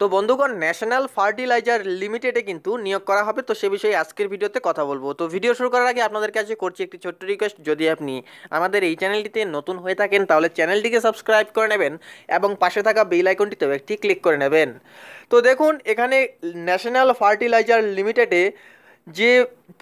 তো বন্ধুগণ national fertiliser লিমিটেডে কিন্তু নিয়োগ করা হবে তো সে বিষয়ে আজকের ভিডিওতে কথা বলবো তো ভিডিও শুরু করার আগে আপনাদের কাছে করছি একটি ছোট্ট রিকোয়েস্ট যদি আপনি আমাদের এই চ্যানেলটিতে নতুন হয়ে থাকেন তাহলে চ্যানেলটিকে সাবস্ক্রাইব করে নেবেন এবং পাশে থাকা বেল আইকনটিতেও একটি ক্লিক করে নেবেন তো দেখুন এখানে ন্যাশনাল ফার্টিলাইজার লিমিটেডে যে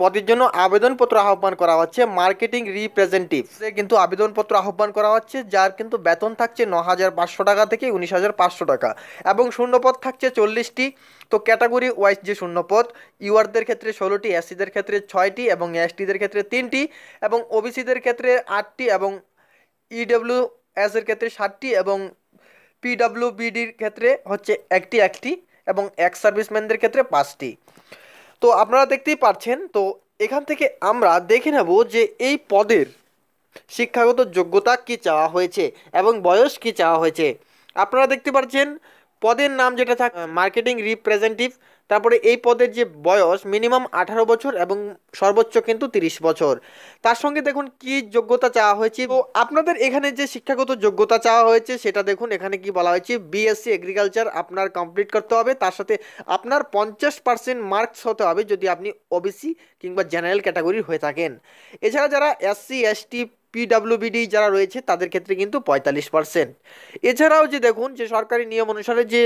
পদের জন্য আবেদনপত্র আহ্বান করা হচ্ছে মার্কেটিং রিপ্রেজেন্টেটিভ কিন্তু আবেদনপত্র আহ্বান করা হচ্ছে যার কিন্তু বেতন থাকছে ন হাজার পাঁচশো টাকা থেকে উনিশ হাজার পাঁচশো টাকা এবং শূন্যপদ থাকছে চল্লিশটি তো ক্যাটাগরি ওয়াইজ যে শূন্যপদ ইউআরদের ক্ষেত্রে ষোলোটি এসসিদের ক্ষেত্রে ছয়টি এবং এসটিদের ক্ষেত্রে তিনটি এবং ওবিসিদের ক্ষেত্রে আটটি এবং ইডব্লিউ এসের ক্ষেত্রে ষাটটি এবং পিডাব্লিউবিডির ক্ষেত্রে হচ্ছে একটি একটি এবং এক্স সার্ভিসম্যানদের ক্ষেত্রে পাঁচটি তো আপনারা দেখতেই পাচ্ছেন তো এখান থেকে আমরা দেখে নেব যে এই পদের শিক্ষাগত যোগ্যতা কি চাওয়া হয়েছে এবং বয়স কি চাওয়া হয়েছে আপনারা দেখতে পাচ্ছেন পদের নাম যেটা থাক মার্কেটিং রিপ্রেজেন্টেটিভ তারপরে এই পদের যে বয়স মিনিমাম আঠারো বছর এবং সর্বোচ্চ কিন্তু তিরিশ বছর তার সঙ্গে দেখুন কি যোগ্যতা চাওয়া হয়েছে তো আপনাদের এখানে যে শিক্ষাগত যোগ্যতা চাওয়া হয়েছে সেটা দেখুন এখানে কি বলা হয়েছে বিএসসি এগ্রিকালচার আপনার কমপ্লিট করতে হবে তার সাথে আপনার পঞ্চাশ পার্সেন্ট মার্কস হতে হবে যদি আপনি ওবিসি কিংবা জেনারেল ক্যাটাগরির হয়ে থাকেন এছাড়া যারা এসসি এসটি পিডাব্লিউবিডি যারা রয়েছে তাদের ক্ষেত্রে কিন্তু পঁয়তাল্লিশ পার্সেন্ট এছাড়াও যে দেখুন যে সরকারি নিয়ম অনুসারে যে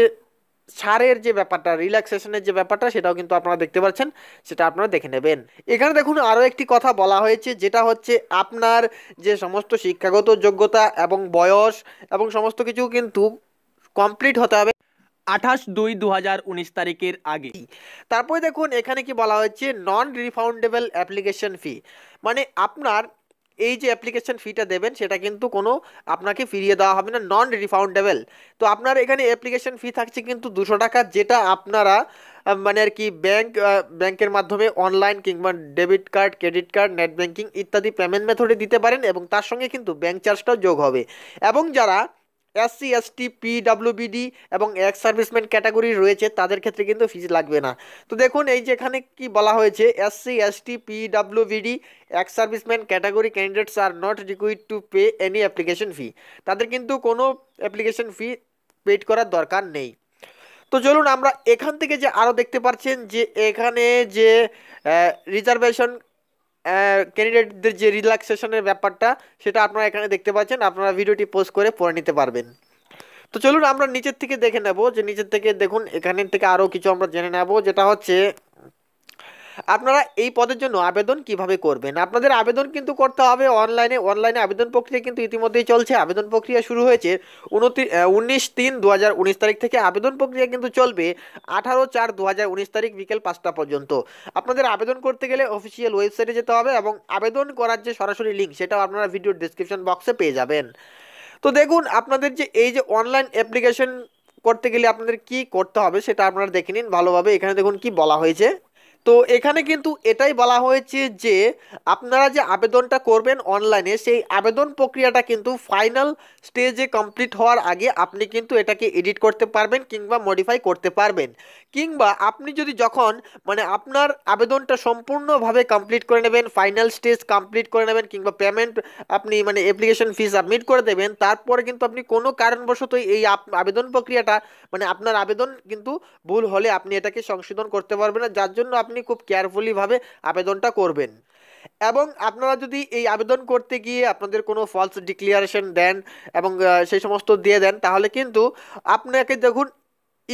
সারের যে ব্যাপারটা রিল্যাক্সেশনের যে ব্যাপারটা সেটাও কিন্তু আপনারা দেখতে পাচ্ছেন সেটা আপনারা দেখে নেবেন এখানে দেখুন আরও একটি কথা বলা হয়েছে যেটা হচ্ছে আপনার যে সমস্ত শিক্ষাগত যোগ্যতা এবং বয়স এবং সমস্ত কিছু কিন্তু কমপ্লিট হতে হবে আঠাশ দুই দু তারিখের আগে তারপরে দেখুন এখানে কি বলা হয়েছে নন রিফাউন্ডেবল অ্যাপ্লিকেশন ফি মানে আপনার এই যে অ্যাপ্লিকেশান ফিটা দেবেন সেটা কিন্তু কোনো আপনাকে ফিরিয়ে দেওয়া হবে না নন রিফাউন্ডেবল তো আপনার এখানে অ্যাপ্লিকেশান ফি থাকছে কিন্তু দুশো টাকা যেটা আপনারা মানে আর কি ব্যাংক ব্যাংকের মাধ্যমে অনলাইন কিংবা debit card credit card net banking ইত্যাদি পেমেন্ট মেথডে দিতে পারেন এবং তার সঙ্গে কিন্তু ব্যাংক চার্জটাও যোগ হবে এবং যারা এসসি এসটি পিডাব্লিউবিডি এবং এক্স সার্ভিসম্যান ক্যাটাগরি রয়েছে তাদের ক্ষেত্রে কিন্তু ফিজ লাগবে না তো দেখুন এই যেখানে কি বলা হয়েছে SC ST PWBD ex serviceman category candidates are not required to pay any application fee তাদের কিন্তু কোনো অ্যাপ্লিকেশন ফি পেড করার দরকার নেই তো চলুন আমরা এখান থেকে যে আরও দেখতে পাচ্ছেন যে এখানে যে রিজার্ভেশন ক্যান্ডিডেটদের যে রিল্যাক্সেশনের ব্যাপারটা সেটা আপনারা এখানে দেখতে পাচ্ছেন আপনারা ভিডিওটি পোস্ট করে পড়ে নিতে পারবেন তো চলুন আমরা নিচের থেকে দেখে নেব যে নিচের থেকে দেখুন এখানের থেকে আরও কিছু আমরা জেনে নেব যেটা হচ্ছে আপনারা এই পদের জন্য আবেদন কিভাবে করবেন আপনাদের আবেদন কিন্তু করতে হবে অনলাইনে অনলাইনে আবেদন প্রক্রিয়া কিন্তু ইতিমধ্যেই চলছে আবেদন প্রক্রিয়া শুরু হয়েছে উনত্রিশ উনিশ তিন দু তারিখ থেকে আবেদন প্রক্রিয়া কিন্তু চলবে আঠারো চার দু তারিখ বিকেল পাঁচটা পর্যন্ত আপনাদের আবেদন করতে গেলে অফিসিয়াল ওয়েবসাইটে যেতে হবে এবং আবেদন করার যে সরাসরি লিঙ্ক সেটাও আপনারা ভিডিওর ডিসক্রিপশন বক্সে পেয়ে যাবেন তো দেখুন আপনাদের যে এই যে অনলাইন অ্যাপ্লিকেশন করতে গেলে আপনাদের কি করতে হবে সেটা আপনারা দেখে নিন ভালোভাবে এখানে দেখুন কি বলা হয়েছে তো এখানে কিন্তু এটাই বলা হয়েছে যে আপনারা যে আবেদনটা করবেন অনলাইনে সেই আবেদন প্রক্রিয়াটা কিন্তু ফাইনাল স্টেজে কমপ্লিট হওয়ার আগে আপনি কিন্তু এটাকে এডিট করতে পারবেন কিংবা মডিফাই করতে পারবেন কিংবা আপনি যদি যখন মানে আপনার আবেদনটা সম্পূর্ণভাবে কমপ্লিট করে নেবেন ফাইনাল স্টেজ কমপ্লিট করে নেবেন কিংবা পেমেন্ট আপনি মানে অ্যাপ্লিকেশন ফি সাবমিট করে দেবেন তারপরে কিন্তু আপনি কোনো কারণবশত এই আবেদন প্রক্রিয়াটা মানে আপনার আবেদন কিন্তু ভুল হলে আপনি এটাকে সংশোধন করতে পারবেন না যার জন্য আপনি আপনি খুব কেয়ারফুলিভাবে আবেদনটা করবেন এবং আপনারা যদি এই আবেদন করতে গিয়ে আপনাদের কোনো ফলস ডিক্লিয়ারেশন দেন এবং সেই সমস্ত দিয়ে দেন তাহলে কিন্তু আপনাকে দেখুন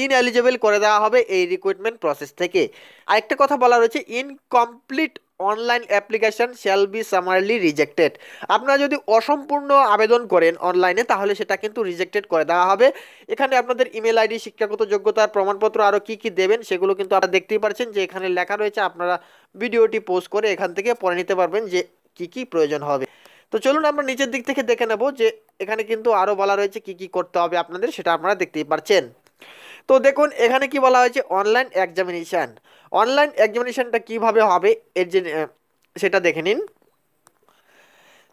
ইনএলিজেবল করে দেওয়া হবে এই রিক্রুটমেন্ট প্রসেস থেকে আরেকটা কথা বলা রয়েছে incomplete online application shall be summarily rejected আপনারা যদি অসম্পূর্ণ আবেদন করেন অনলাইনে তাহলে সেটা কিন্তু রিজেক্টেড করে দেওয়া হবে এখানে আপনাদের ইমেল আইডি শিক্ষাগত যোগ্যতার প্রমাণপত্র আরও কী কী দেবেন সেগুলো কিন্তু আপনারা দেখতেই পারছেন যে এখানে লেখা রয়েছে আপনারা ভিডিওটি পোস্ট করে এখান থেকে পড়ে নিতে পারবেন যে কী কী প্রয়োজন হবে তো চলুন আমরা নিচের দিক থেকে দেখে নেব যে এখানে কিন্তু আরও বলা রয়েছে কি কি করতে হবে আপনাদের সেটা আপনারা দেখতেই পারছেন তো দেখুন এখানে কি বলা হয়েছে অনলাইন এক্সামিনেশান অনলাইন এক্সামিনেশানটা কিভাবে হবে এর যে সেটা দেখে নিন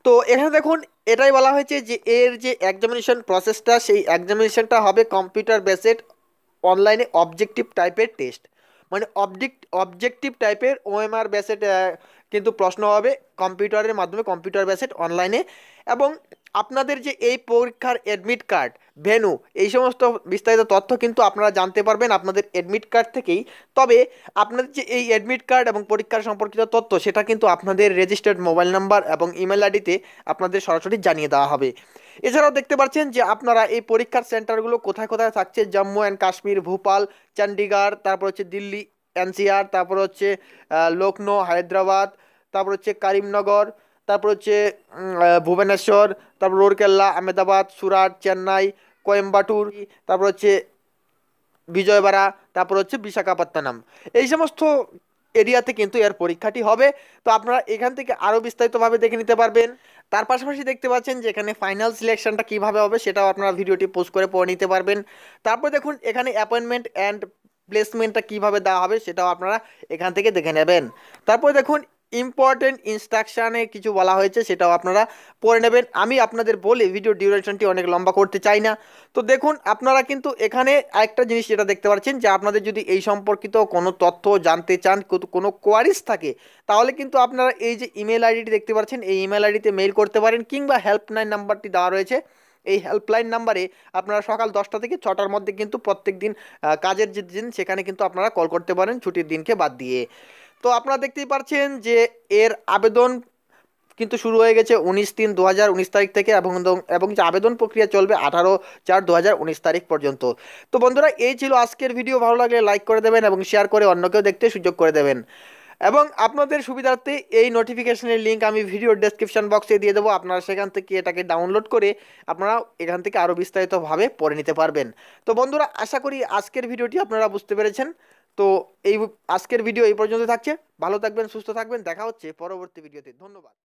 তো এখানে দেখুন এটাই বলা হয়েছে যে এর যে এক্সামিনেশান প্রসেসটা সেই এক্সামিনেশানটা হবে কম্পিউটার বেসেড অনলাইনে অবজেক্টিভ টাইপের টেস্ট মানে অবজেক্ট অবজেক্টিভ টাইপের ওএমআর বেসেড কিন্তু প্রশ্ন হবে কম্পিউটারের মাধ্যমে কম্পিউটার বেসেড অনলাইনে এবং আপনাদের যে এই পরীক্ষার অ্যাডমিট কার্ড ভেনু এই সমস্ত বিস্তারিত তথ্য কিন্তু আপনারা জানতে পারবেন আপনাদের অ্যাডমিট কার্ড থেকেই তবে আপনাদের যে এই অ্যাডমিট কার্ড এবং পরীক্ষার সম্পর্কিত তথ্য সেটা কিন্তু আপনাদের রেজিস্টার্ড মোবাইল নাম্বার এবং ইমেল আইডিতে আপনাদের সরাসরি জানিয়ে দেওয়া হবে এছাড়াও দেখতে পাচ্ছেন যে আপনারা এই পরীক্ষার সেন্টারগুলো কোথায় কোথায় থাকছে জম্মু অ্যান্ড কাশ্মীর ভোপাল চণ্ডীগড় তারপর হচ্ছে দিল্লি এনসিআর তারপর হচ্ছে লখনৌ হায়দ্রাবাদ তারপর হচ্ছে করিমনগর তারপর হচ্ছে ভুবনেশ্বর তারপর রোরকেল্লা আহমেদাবাদ সুরাট চেন্নাই কোয়েম্বাটুর তারপর হচ্ছে বিজয়বাড়া তারপর হচ্ছে বিশাখাপত্তনম এই সমস্ত এরিয়াতে কিন্তু এর পরীক্ষাটি হবে তো আপনারা এখান থেকে আরও বিস্তারিতভাবে দেখে নিতে পারবেন তার পাশাপাশি দেখতে পাচ্ছেন যে এখানে ফাইনাল সিলেকশনটা কীভাবে হবে সেটাও আপনারা ভিডিওটি পোস্ট করে পড়ে নিতে পারবেন তারপর দেখুন এখানে অ্যাপয়েন্টমেন্ট অ্যান্ড প্লেসমেন্টটা কীভাবে দেওয়া হবে সেটাও আপনারা এখান থেকে দেখে নেবেন তারপর দেখুন ইম্পর্টেন্ট ইনস্ট্রাকশানে কিছু বলা হয়েছে সেটাও আপনারা পড়ে নেবেন আমি আপনাদের বলি ভিডিও ডিউরেশনটি অনেক লম্বা করতে চাই না তো দেখুন আপনারা কিন্তু এখানে একটা জিনিস যেটা দেখতে পাচ্ছেন যে আপনাদের যদি এই সম্পর্কিত কোনো তথ্য জানতে চান কোনো কোয়ারিজ থাকে তাহলে কিন্তু আপনারা এই যে ইমেল আইডিটি দেখতে পাচ্ছেন এই ইমেল আইডিতে মেইল করতে পারেন কিংবা হেল্পলাইন নাম্বারটি দেওয়া রয়েছে এই হেল্পলাইন নাম্বারে আপনারা সকাল দশটা থেকে ছটার মধ্যে কিন্তু প্রত্যেক দিন কাজের যে দিন সেখানে কিন্তু আপনারা কল করতে পারেন ছুটির দিনকে বাদ দিয়ে তো আপনারা দেখতেই পাচ্ছেন যে এর আবেদন কিন্তু শুরু হয়ে গেছে উনিশ তিন দু তারিখ থেকে এবং এবং যে আবেদন প্রক্রিয়া চলবে আঠারো চার দু তারিখ পর্যন্ত তো বন্ধুরা এই ছিল আজকের ভিডিও ভালো লাগলে লাইক করে দেবেন এবং শেয়ার করে অন্যকেও দেখতে সুযোগ করে দেবেন এবং আপনাদের সুবিধার্থে এই নোটিফিকেশনের লিঙ্ক আমি ভিডিও ডেসক্রিপশান বক্সে দিয়ে দেবো আপনারা সেখান থেকে এটাকে ডাউনলোড করে আপনারা এখান থেকে আরও বিস্তারিতভাবে পড়ে নিতে পারবেন তো বন্ধুরা আশা করি আজকের ভিডিওটি আপনারা বুঝতে পেরেছেন তো এই আজকের ভিডিও এই পর্যন্ত থাকছে ভালো থাকবেন সুস্থ থাকবেন দেখা হচ্ছে পরবর্তী ভিডিওতে ধন্যবাদ